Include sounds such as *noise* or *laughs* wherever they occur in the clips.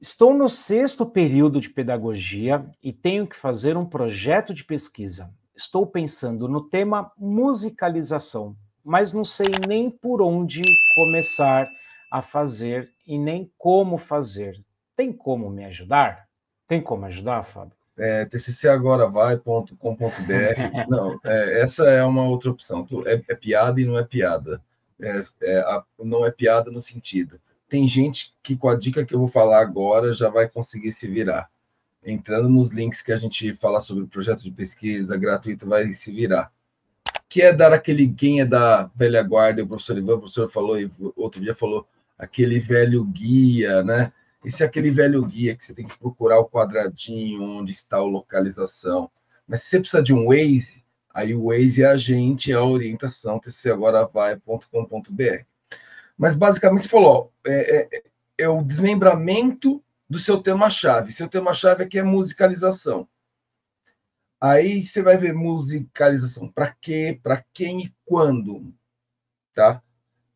Estou no sexto período de pedagogia e tenho que fazer um projeto de pesquisa. Estou pensando no tema musicalização, mas não sei nem por onde começar a fazer e nem como fazer. Tem como me ajudar? Tem como ajudar, Fábio? É, tccagoravai.com.br. *laughs* não, é, essa é uma outra opção. É, é piada e não é piada. É, é, a, não é piada no sentido tem gente que com a dica que eu vou falar agora já vai conseguir se virar. Entrando nos links que a gente fala sobre o projeto de pesquisa gratuito, vai se virar. Que é dar aquele quem é da velha guarda, o professor Ivan, o professor falou, e outro dia falou, aquele velho guia, né? Esse é aquele velho guia que você tem que procurar o quadradinho onde está a localização. Mas se você precisa de um Waze, aí o Waze é a gente, é a orientação, tcagora vai.com.br. Mas basicamente você falou, ó, é, é, é o desmembramento do seu tema-chave. Seu tema-chave aqui é, é musicalização. Aí você vai ver musicalização para quê, para quem e quando, tá?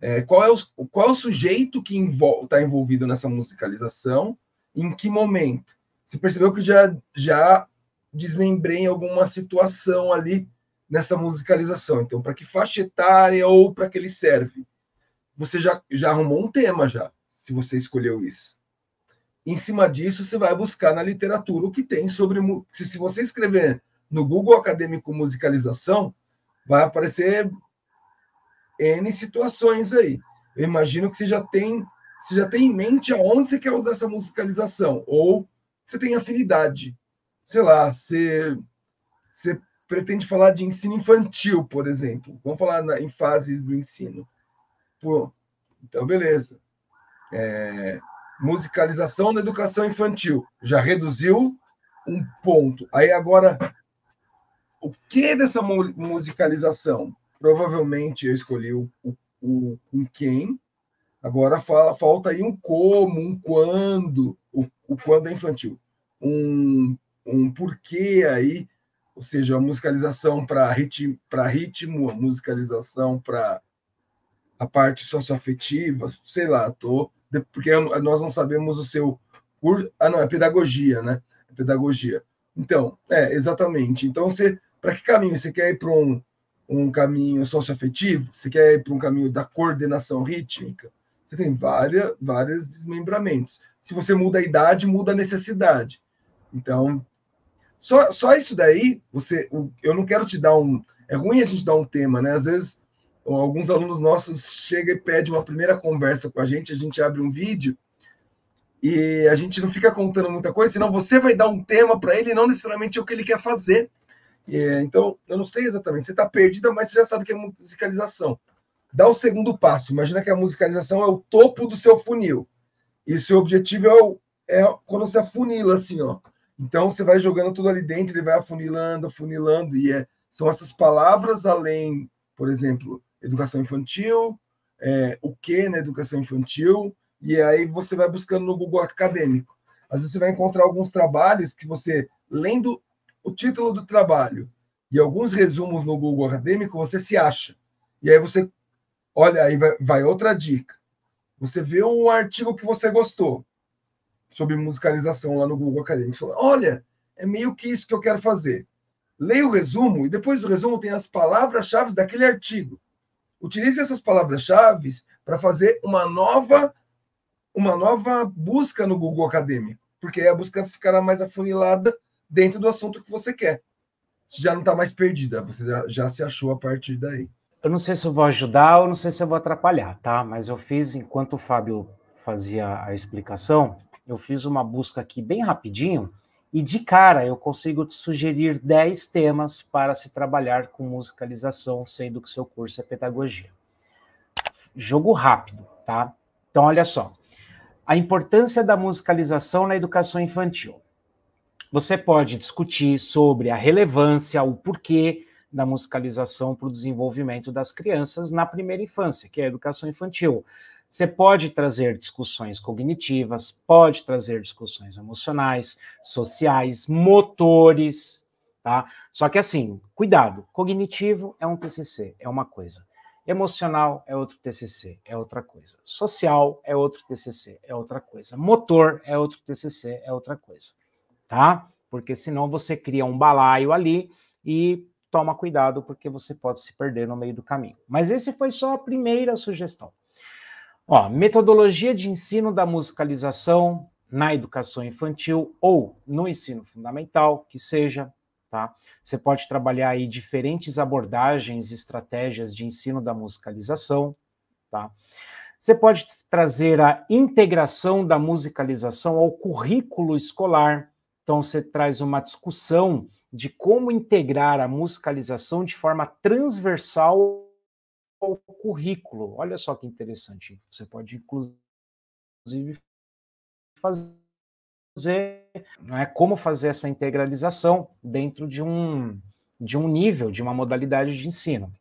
É, qual, é o, qual é o sujeito que está envol, tá envolvido nessa musicalização? Em que momento? Você percebeu que já, já desmembrei alguma situação ali nessa musicalização. Então, para que faixa etária ou para que ele serve? você já, já arrumou um tema já, se você escolheu isso. Em cima disso, você vai buscar na literatura o que tem sobre... Se, se você escrever no Google Acadêmico Musicalização, vai aparecer N situações aí. Eu imagino que você já tem, você já tem em mente aonde você quer usar essa musicalização, ou você tem afinidade. Sei lá, você, você pretende falar de ensino infantil, por exemplo. Vamos falar na, em fases do ensino. Pô, então beleza. É, musicalização da educação infantil. Já reduziu um ponto. Aí agora, o que dessa musicalização? Provavelmente eu escolhi o, o, o um quem. Agora fala, falta aí um como, um quando. O, o quando é infantil. Um, um porquê aí ou seja, a musicalização para ritmo, ritmo, a musicalização para a parte socioafetiva, sei lá, tô, porque nós não sabemos o seu curso. Ah, não, é pedagogia, né? É pedagogia. Então, é, exatamente. Então, você, para que caminho? Você quer ir para um, um caminho socioafetivo? Você quer ir para um caminho da coordenação rítmica? Você tem várias, vários desmembramentos. Se você muda a idade, muda a necessidade. Então, só, só isso daí, você, eu não quero te dar um. É ruim a gente dar um tema, né? Às vezes então, alguns alunos nossos chegam e pedem uma primeira conversa com a gente, a gente abre um vídeo e a gente não fica contando muita coisa, senão você vai dar um tema para ele, não necessariamente é o que ele quer fazer. É, então, eu não sei exatamente, você está perdida, mas você já sabe que é musicalização. Dá o segundo passo, imagina que a musicalização é o topo do seu funil, e seu objetivo é, o, é quando você afunila assim, ó. Então, você vai jogando tudo ali dentro, ele vai afunilando, afunilando, e é, são essas palavras além, por exemplo, educação infantil, é, o que na né, educação infantil, e aí você vai buscando no Google acadêmico. Às vezes você vai encontrar alguns trabalhos que você, lendo o título do trabalho e alguns resumos no Google acadêmico, você se acha. E aí você, olha, aí vai, vai outra dica. Você vê um artigo que você gostou sobre musicalização lá no Google Acadêmico. Você fala, olha, é meio que isso que eu quero fazer. Leia o resumo e depois do resumo tem as palavras-chave daquele artigo. Utilize essas palavras-chave para fazer uma nova, uma nova busca no Google Acadêmico, porque aí a busca ficará mais afunilada dentro do assunto que você quer. Você já não está mais perdida, você já, já se achou a partir daí. Eu não sei se eu vou ajudar ou não sei se eu vou atrapalhar, tá? Mas eu fiz, enquanto o Fábio fazia a explicação, eu fiz uma busca aqui bem rapidinho e de cara eu consigo te sugerir 10 temas para se trabalhar com musicalização, sendo que seu curso é pedagogia. Jogo rápido, tá? Então olha só. A importância da musicalização na educação infantil. Você pode discutir sobre a relevância, o porquê da musicalização para o desenvolvimento das crianças na primeira infância, que é a educação infantil. Você pode trazer discussões cognitivas, pode trazer discussões emocionais, sociais, motores, tá? Só que assim, cuidado, cognitivo é um TCC, é uma coisa. Emocional é outro TCC, é outra coisa. Social é outro TCC, é outra coisa. Motor é outro TCC, é outra coisa, tá? Porque senão você cria um balaio ali e toma cuidado porque você pode se perder no meio do caminho. Mas esse foi só a primeira sugestão. Ó, metodologia de ensino da musicalização na educação infantil ou no ensino fundamental, que seja, tá? Você pode trabalhar aí diferentes abordagens e estratégias de ensino da musicalização, tá? Você pode trazer a integração da musicalização ao currículo escolar. Então você traz uma discussão de como integrar a musicalização de forma transversal ao currículo. Olha só que interessante. Você pode, inclusive, fazer não é como fazer essa integralização dentro de um de um nível, de uma modalidade de ensino.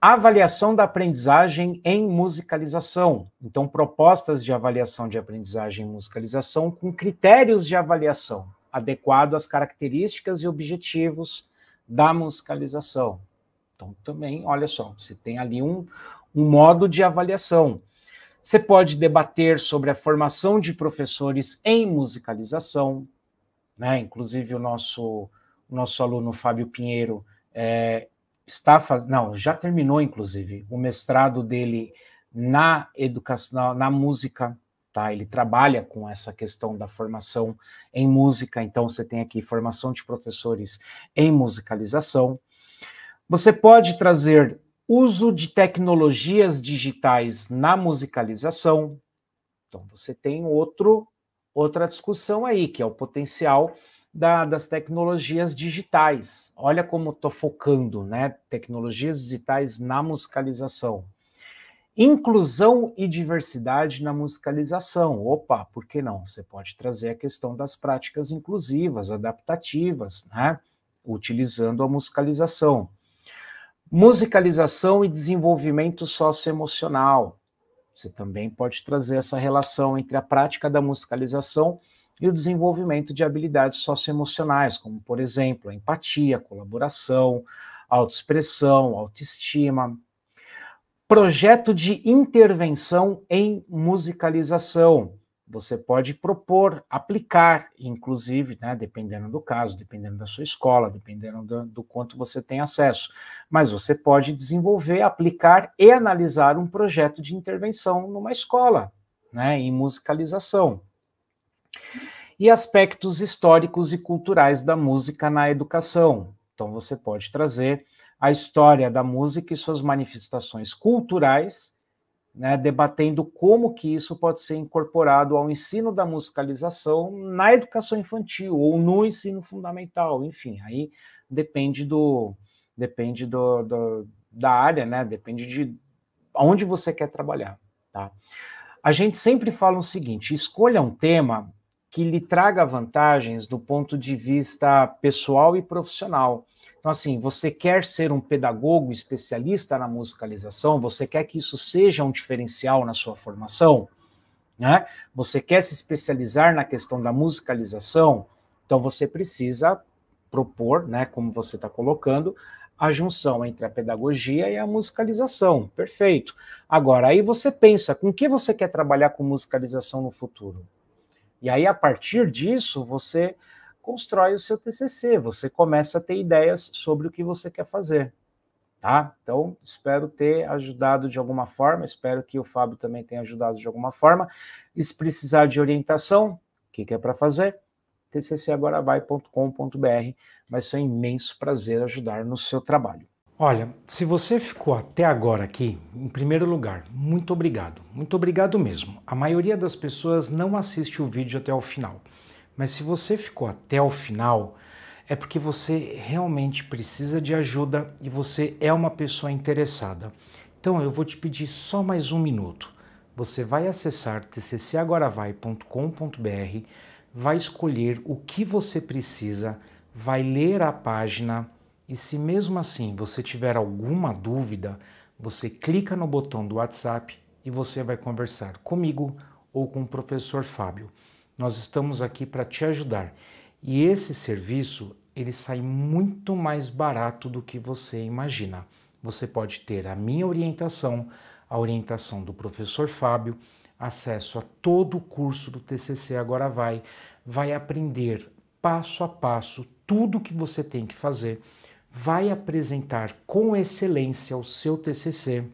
Avaliação da aprendizagem em musicalização. Então, propostas de avaliação de aprendizagem em musicalização com critérios de avaliação adequado às características e objetivos da musicalização. Então, também, olha só, você tem ali um, um modo de avaliação. Você pode debater sobre a formação de professores em musicalização, né? Inclusive o nosso, o nosso aluno Fábio Pinheiro é, está fazendo, não, já terminou, inclusive, o mestrado dele na educação, na música, tá? Ele trabalha com essa questão da formação em música, então você tem aqui formação de professores em musicalização. Você pode trazer uso de tecnologias digitais na musicalização. Então você tem outro outra discussão aí, que é o potencial da, das tecnologias digitais. Olha como estou focando, né? Tecnologias digitais na musicalização. Inclusão e diversidade na musicalização. Opa, por que não? Você pode trazer a questão das práticas inclusivas, adaptativas, né? Utilizando a musicalização. Musicalização e desenvolvimento socioemocional. Você também pode trazer essa relação entre a prática da musicalização e o desenvolvimento de habilidades socioemocionais, como, por exemplo, a empatia, colaboração, autoexpressão, autoestima. Projeto de intervenção em musicalização. Você pode propor, aplicar, inclusive, né, dependendo do caso, dependendo da sua escola, dependendo do, do quanto você tem acesso. Mas você pode desenvolver, aplicar e analisar um projeto de intervenção numa escola, né, em musicalização. E aspectos históricos e culturais da música na educação. Então, você pode trazer a história da música e suas manifestações culturais né, debatendo como que isso pode ser incorporado ao ensino da musicalização na educação infantil ou no ensino fundamental, enfim, aí depende do depende do, do da área, né, depende de onde você quer trabalhar, tá? A gente sempre fala o seguinte: escolha um tema que lhe traga vantagens do ponto de vista pessoal e profissional. Então, assim, você quer ser um pedagogo especialista na musicalização, você quer que isso seja um diferencial na sua formação, né? Você quer se especializar na questão da musicalização, então você precisa propor, né, como você está colocando, a junção entre a pedagogia e a musicalização. Perfeito. Agora, aí você pensa, com que você quer trabalhar com musicalização no futuro? E aí, a partir disso, você constrói o seu TCC, você começa a ter ideias sobre o que você quer fazer, tá? Então, espero ter ajudado de alguma forma, espero que o Fábio também tenha ajudado de alguma forma. E se precisar de orientação, o que, que é para fazer? tccagoravai.com.br. Vai ser um imenso prazer ajudar no seu trabalho. Olha, se você ficou até agora aqui, em primeiro lugar, muito obrigado. Muito obrigado mesmo. A maioria das pessoas não assiste o vídeo até o final. Mas se você ficou até o final, é porque você realmente precisa de ajuda e você é uma pessoa interessada. Então eu vou te pedir só mais um minuto. Você vai acessar tccagoravai.com.br, vai escolher o que você precisa, vai ler a página e se mesmo assim você tiver alguma dúvida, você clica no botão do WhatsApp e você vai conversar comigo ou com o professor Fábio. Nós estamos aqui para te ajudar. E esse serviço, ele sai muito mais barato do que você imagina. Você pode ter a minha orientação, a orientação do professor Fábio, acesso a todo o curso do TCC Agora Vai, vai aprender passo a passo tudo o que você tem que fazer, vai apresentar com excelência o seu TCC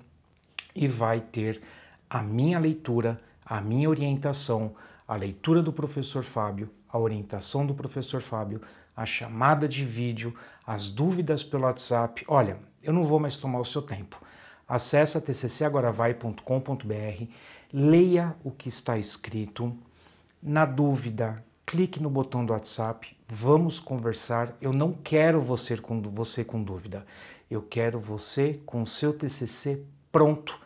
e vai ter a minha leitura, a minha orientação, a leitura do professor Fábio, a orientação do professor Fábio, a chamada de vídeo, as dúvidas pelo WhatsApp. Olha, eu não vou mais tomar o seu tempo. Acesse tccagoravai.com.br, leia o que está escrito. Na dúvida, clique no botão do WhatsApp, vamos conversar. Eu não quero você com, você com dúvida. Eu quero você com o seu TCC pronto,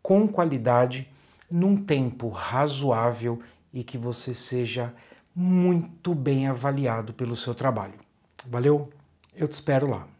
com qualidade, num tempo razoável e que você seja muito bem avaliado pelo seu trabalho. Valeu? Eu te espero lá.